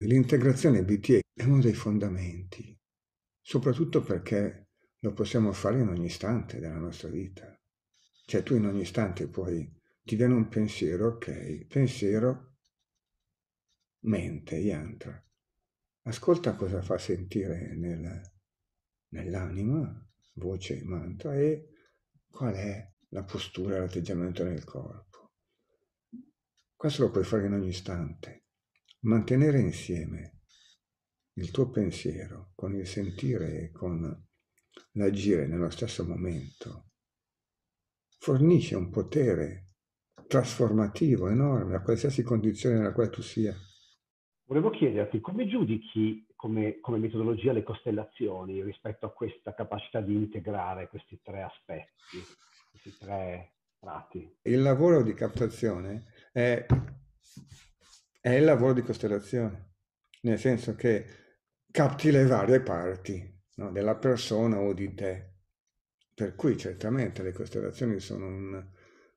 L'integrazione BT è uno dei fondamenti, soprattutto perché lo possiamo fare in ogni istante della nostra vita. Cioè tu in ogni istante puoi, ti viene un pensiero, ok, pensiero, mente, yantra. Ascolta cosa fa sentire nel, nell'anima, voce, mantra, e qual è la postura, l'atteggiamento nel corpo. Questo lo puoi fare in ogni istante mantenere insieme il tuo pensiero con il sentire e con l'agire nello stesso momento fornisce un potere trasformativo enorme a qualsiasi condizione nella quale tu sia. Volevo chiederti come giudichi come, come metodologia le costellazioni rispetto a questa capacità di integrare questi tre aspetti, questi tre prati? Il lavoro di captazione è è il lavoro di costellazione, nel senso che capti le varie parti no, della persona o di te. Per cui certamente le costellazioni sono un,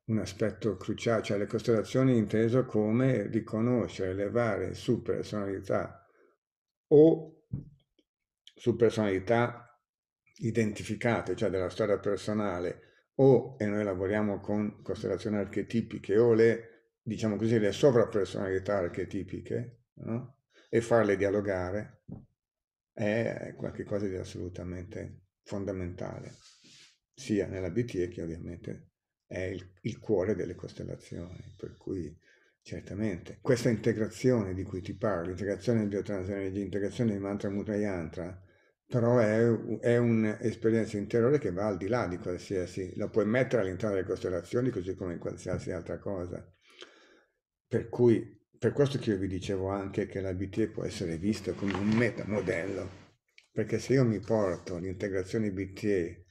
un aspetto cruciale, cioè le costellazioni inteso come riconoscere le varie subpersonalità o subpersonalità identificate, cioè della storia personale, o, e noi lavoriamo con costellazioni archetipiche, o le diciamo così, le sovrapersonalità archetipiche no? e farle dialogare è qualcosa di assolutamente fondamentale, sia nella BT che ovviamente è il, il cuore delle costellazioni, per cui certamente questa integrazione di cui ti parlo, integrazione di biotransnergia, integrazione di mantra mutra yantra, però è, è un'esperienza interiore che va al di là di qualsiasi, la puoi mettere all'interno delle costellazioni così come in qualsiasi altra cosa per cui, per questo che io vi dicevo anche che la BTE può essere vista come un metamodello, perché se io mi porto l'integrazione BTE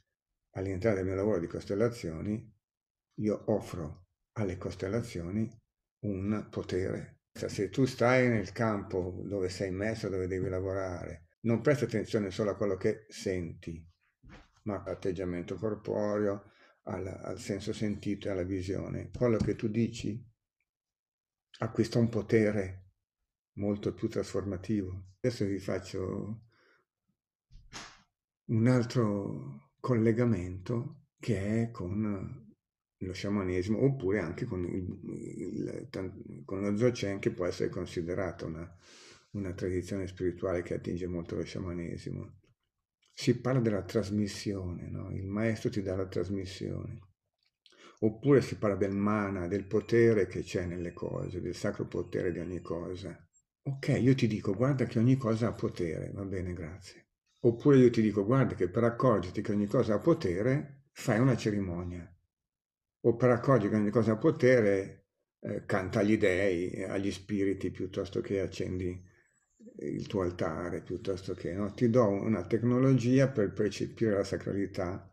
all'interno del mio lavoro di costellazioni, io offro alle costellazioni un potere. Cioè, se tu stai nel campo dove sei messo, dove devi lavorare, non presta attenzione solo a quello che senti, ma all'atteggiamento corporeo, al, al senso sentito e alla visione. Quello che tu dici acquista un potere molto più trasformativo. Adesso vi faccio un altro collegamento che è con lo sciamanesimo oppure anche con, il, il, con lo Dzogchen che può essere considerata una, una tradizione spirituale che attinge molto lo sciamanesimo. Si parla della trasmissione, no? il maestro ti dà la trasmissione oppure si parla del mana, del potere che c'è nelle cose, del sacro potere di ogni cosa. Ok, io ti dico guarda che ogni cosa ha potere, va bene, grazie. Oppure io ti dico guarda che per accorgerti che ogni cosa ha potere fai una cerimonia. O per accorgerti che ogni cosa ha potere eh, canta agli dei, agli spiriti, piuttosto che accendi il tuo altare, piuttosto che no? ti do una tecnologia per percepire la sacralità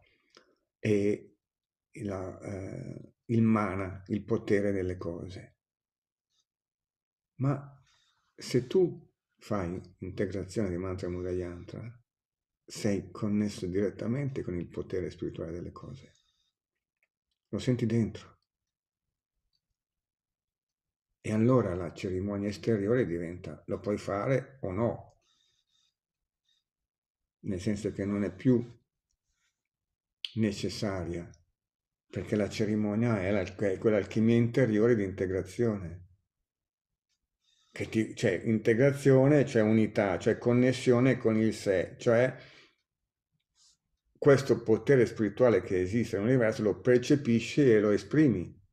e la, eh, il mana, il potere delle cose. Ma se tu fai integrazione di mantra e mudayantra, sei connesso direttamente con il potere spirituale delle cose. Lo senti dentro. E allora la cerimonia esteriore diventa lo puoi fare o no. Nel senso che non è più necessaria perché la cerimonia è, quell'alchimia interiore di integrazione. Che ti, cioè integrazione, cioè unità, cioè connessione con il sé, cioè questo potere spirituale che esiste nell'universo lo percepisci e lo esprimi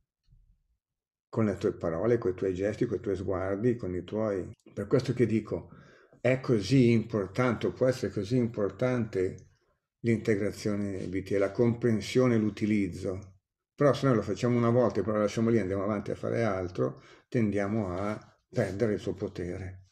con le tue parole, con i tuoi gesti, con i tuoi sguardi, con i tuoi... Per questo che dico, è così importante, può essere così importante l'integrazione BT, la comprensione e l'utilizzo. Però se noi lo facciamo una volta e poi lo lasciamo lì e andiamo avanti a fare altro, tendiamo a perdere il suo potere.